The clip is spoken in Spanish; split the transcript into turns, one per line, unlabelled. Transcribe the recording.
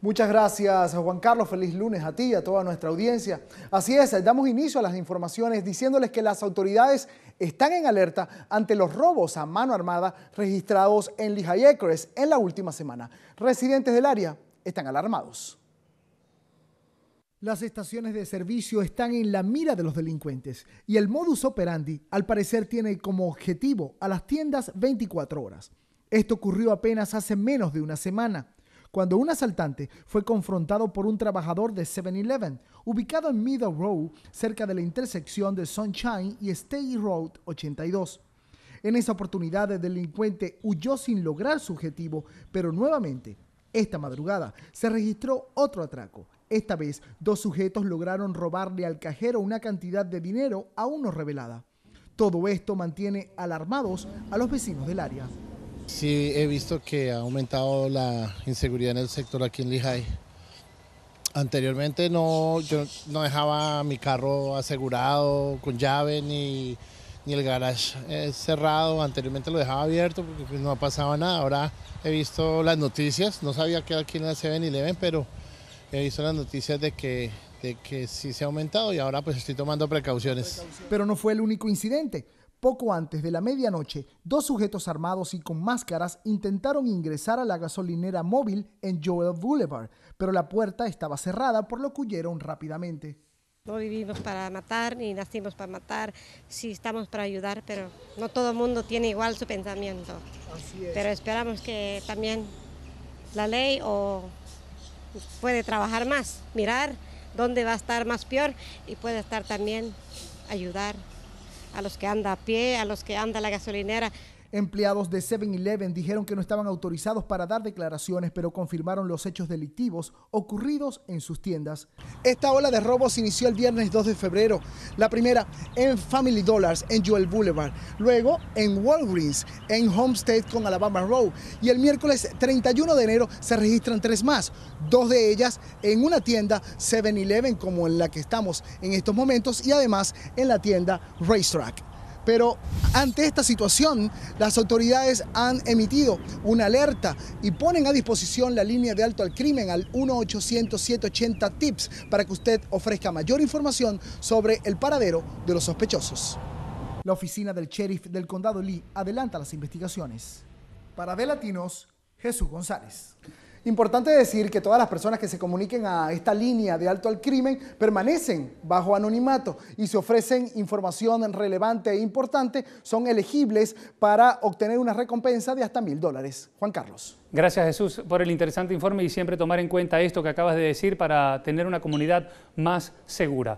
Muchas gracias, Juan Carlos. Feliz lunes a ti y a toda nuestra audiencia. Así es, damos inicio a las informaciones diciéndoles que las autoridades están en alerta ante los robos a mano armada registrados en Lehigh Acres en la última semana. Residentes del área están alarmados. Las estaciones de servicio están en la mira de los delincuentes y el modus operandi al parecer tiene como objetivo a las tiendas 24 horas. Esto ocurrió apenas hace menos de una semana cuando un asaltante fue confrontado por un trabajador de 7-Eleven, ubicado en Middle Row, cerca de la intersección de Sunshine y State Road 82. En esa oportunidad, el delincuente huyó sin lograr su objetivo, pero nuevamente, esta madrugada, se registró otro atraco. Esta vez, dos sujetos lograron robarle al cajero una cantidad de dinero aún no revelada. Todo esto mantiene alarmados a los vecinos del área.
Sí, he visto que ha aumentado la inseguridad en el sector aquí en Lehigh. Anteriormente no, yo no dejaba mi carro asegurado con llave ni, el garage eh, cerrado. Anteriormente lo dejaba abierto porque pues, no no pasado nada. Ahora he visto las noticias, no sabía que no aquí en la le ven, pero he visto las noticias de que, de que sí se ha aumentado y ahora pues estoy tomando precauciones.
Pero no fue el único incidente. Poco antes de la medianoche, dos sujetos armados y con máscaras intentaron ingresar a la gasolinera móvil en Joel Boulevard, pero la puerta estaba cerrada por lo que huyeron rápidamente.
No vivimos para matar ni nacimos para matar, sí estamos para ayudar, pero no todo el mundo tiene igual su pensamiento. Así es. Pero esperamos que también la ley o puede trabajar más, mirar dónde va a estar más peor y puede estar también ayudar a los que anda a pie, a los que anda la gasolinera,
Empleados de 7-Eleven dijeron que no estaban autorizados para dar declaraciones, pero confirmaron los hechos delictivos ocurridos en sus tiendas. Esta ola de robos inició el viernes 2 de febrero. La primera en Family Dollars, en Jewel Boulevard. Luego en Walgreens, en Homestead con Alabama Road. Y el miércoles 31 de enero se registran tres más. Dos de ellas en una tienda 7-Eleven como en la que estamos en estos momentos y además en la tienda Racetrack. Pero ante esta situación, las autoridades han emitido una alerta y ponen a disposición la línea de alto al crimen al 1-800-780-TIPS para que usted ofrezca mayor información sobre el paradero de los sospechosos. La oficina del sheriff del condado Lee adelanta las investigaciones. Para De Latinos, Jesús González. Importante decir que todas las personas que se comuniquen a esta línea de alto al crimen permanecen bajo anonimato y se ofrecen información relevante e importante, son elegibles para obtener una recompensa de hasta mil dólares. Juan Carlos.
Gracias Jesús por el interesante informe y siempre tomar en cuenta esto que acabas de decir para tener una comunidad más segura.